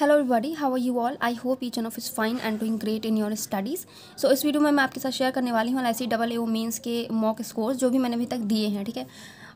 hello everybody how are you all I hope each one of is fine and doing great in your studies so इस वीडियो में मैं आपके साथ share करने वाली हूँ L I C double A ओ के मॉक स्कोर्स जो भी मैंने अभी तक दिए हैं ठीक है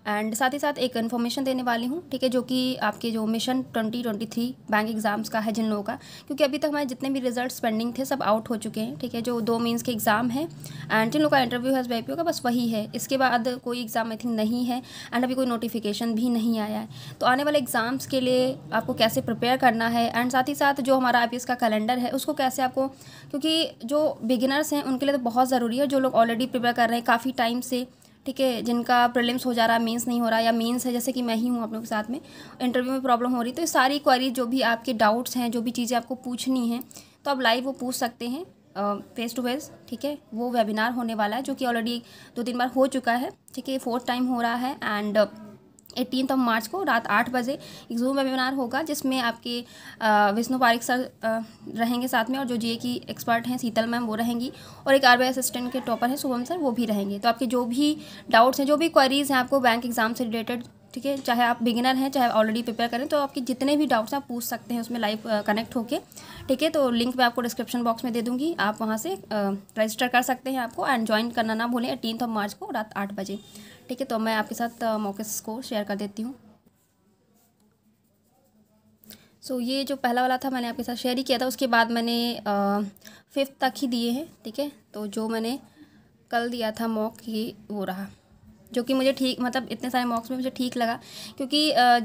एंड साथ ही साथ एक इन्फॉर्मेशन देने वाली हूँ ठीक है जो कि आपके जो mission twenty twenty three bank exams का है जिन लोगों का क्योंकि अभी तक हमारे जितने भी रिजल्ट पेंडिंग थे सब आउट हो चुके हैं ठीक है जो दो मीन्स के एग्ज़ाम हैं एंड जिन लोगों का इंटरव्यू है एस का बस वही है इसके बाद कोई एग्ज़ाम आई थिंक नहीं है एंड अभी कोई नोटिफिकेशन भी नहीं आया है तो आने वाले एग्ज़ाम्स के लिए आपको कैसे प्रिपेयर करना है एंड साथ ही साथ जो हमारा आई का कैलेंडर है उसको कैसे आपको क्योंकि जो बिगिनर्स हैं उनके लिए तो बहुत ज़रूरी है जो लोग ऑलरेडी प्रिपेयर कर रहे हैं काफ़ी टाइम से ठीक है जिनका प्रॉब्लम्स हो जा रहा है मीन्स नहीं हो रहा या मीन्स है जैसे कि मैं ही हूँ आप लोगों के साथ में इंटरव्यू में प्रॉब्लम हो रही तो ये सारी क्वारीज जो भी आपके डाउट्स हैं जो भी चीज़ें आपको पूछनी हैं तो आप लाइव वो पूछ सकते हैं फेस टू फेस ठीक है वो वेबिनार होने वाला है जो कि ऑलरेडी दो तीन बार हो चुका है ठीक है फोर्थ टाइम हो रहा है एंड एटीन ऑफ मार्च को रात आठ बजे एक जूम वेबिनार होगा जिसमें आपके विष्णु पारिक सर रहेंगे साथ में और जो जीए की एक्सपर्ट हैं शीतल मैम वो रहेंगी और एक आरबीआई असिस्टेंट के टॉपर हैं शुभम सर वो भी रहेंगे तो आपके जो भी डाउट्स हैं जो भी क्वेरीज हैं आपको बैंक एग्जाम से रिलेटेड ठीक है चाहे आप बिगिनर हैं चाहे ऑलरेडी प्रिपेयर करें तो आपके जितने भी डाउट्स आप पूछ सकते हैं उसमें लाइव कनेक्ट होकर ठीक है तो लिंक मैं आपको डिस्क्रिप्शन बॉक्स में दे दूंगी आप वहाँ से रजिस्टर कर सकते हैं आपको एंड ज्वाइन करना ना भूलें एटीन ऑफ मार्च को रात आठ बजे ठीक है तो मैं आपके साथ मौके को शेयर कर देती हूँ सो so, ये जो पहला वाला था मैंने आपके साथ शेयर ही किया था उसके बाद मैंने फिफ्थ तक ही दिए हैं ठीक है तो जो मैंने कल दिया था मॉक ये वो रहा जो कि मुझे ठीक मतलब इतने सारे मॉक्स में मुझे ठीक लगा क्योंकि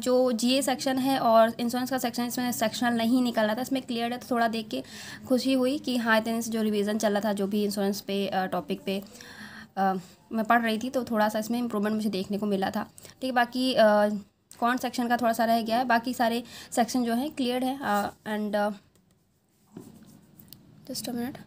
जो जीए सेक्शन है और इंश्योरेंस का सेक्शन इसमें सेक्शनल नहीं निकल रहा था इसमें क्लियर है तो थोड़ा देख के खुशी हुई कि हाँ इतने से जो रिविज़न चल रहा था जो भी इंश्योरेंस पे टॉपिक पे मैं पढ़ रही थी तो थोड़ा सा इसमें इम्प्रूवमेंट मुझे देखने को मिला था ठीक है बाकी कौन सेक्शन का थोड़ा सा रह गया है बाकी सारे सेक्शन जो हैं क्लियर है एंड जस्ट अ मिनट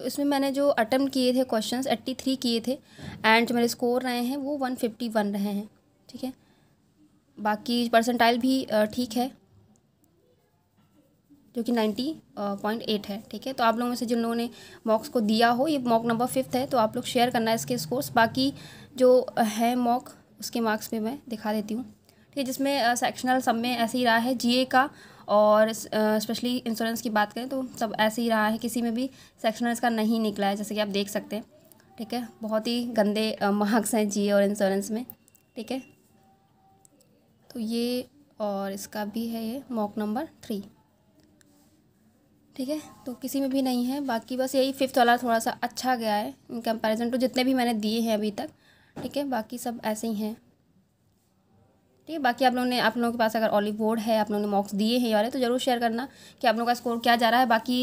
तो इसमें मैंने जो अटैम्प्ट किए थे क्वेश्चंस एट्टी थ्री किए थे एंड जो मेरे स्कोर रहे हैं वो वन फिफ्टी वन रहे हैं ठीक है बाकी परसेंटाइल भी ठीक है जो कि नाइन्टी पॉइंट एट है ठीक है तो आप लोगों में से जिन लोगों ने मॉक्स को दिया हो ये मॉक नंबर फिफ्थ है तो आप लोग शेयर करना है इसके स्कोर्स बाकी जो है मॉक उसके मार्क्स पे मैं दिखा देती हूँ ठीक है जिसमें सेक्शनल सब में ऐसे ही रहा है जीए का और स्पेशली इंश्योरेंस की बात करें तो सब ऐसे ही रहा है किसी में भी सेक्शनल इसका नहीं निकला है जैसे कि आप देख सकते हैं ठीक है बहुत ही गंदे मार्क्स हैं जी और इंश्योरेंस में ठीक है तो ये और इसका भी है ये मॉक नंबर थ्री ठीक है तो किसी में भी नहीं है बाकी बस यही फिफ्थ वाला थोड़ा सा अच्छा गया है इन कंपैरिजन टू जितने भी मैंने दिए हैं अभी तक ठीक है बाकी सब ऐसे ही हैं ठीक है बाकी आप लोगों ने आप लोगों के पास अगर ऑलिव बोर्ड है आप लोगों ने मॉक्स दिए हैं वाले तो ज़रूर शेयर करना कि आप लोगों का स्कोर क्या जा रहा है बाकी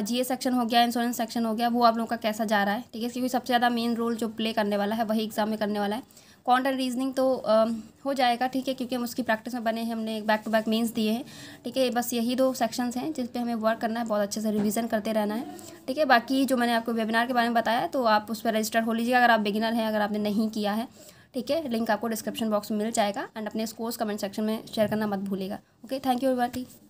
जीए सेक्शन हो गया इंश्योरेंस सेक्शन हो गया वो आप लोगों का कैसा जा रहा है ठीक है क्योंकि सबसे ज़्यादा मेन रोल जो प्ले करने वाला है वही एग्ज़ाम में करने वाला है कॉन्ट एंड रीजनिंग तो आ, हो जाएगा ठीक है क्योंकि हम उसकी प्रैक्टिस में बने हैं हमने बैक टू बैक मेंस दिए हैं ठीक है बस यही दो सेक्शंस हैं जिस पे हमें वर्क करना है बहुत अच्छे से रिवीजन करते रहना है ठीक है बाकी जो मैंने आपको वेबिनार के बारे में बताया तो आप उस पर रजिस्टर हो लीजिएगा अगर आप बिगिनर हैं अगर आपने नहीं किया है ठीक है लिंक आपको डिस्क्रिप्शन बॉक्स में मिल जाएगा एंड अपने स्कोर्स कमेंट सेक्शन में शेयर करना मत भूलेगा ओके थैंक यू मच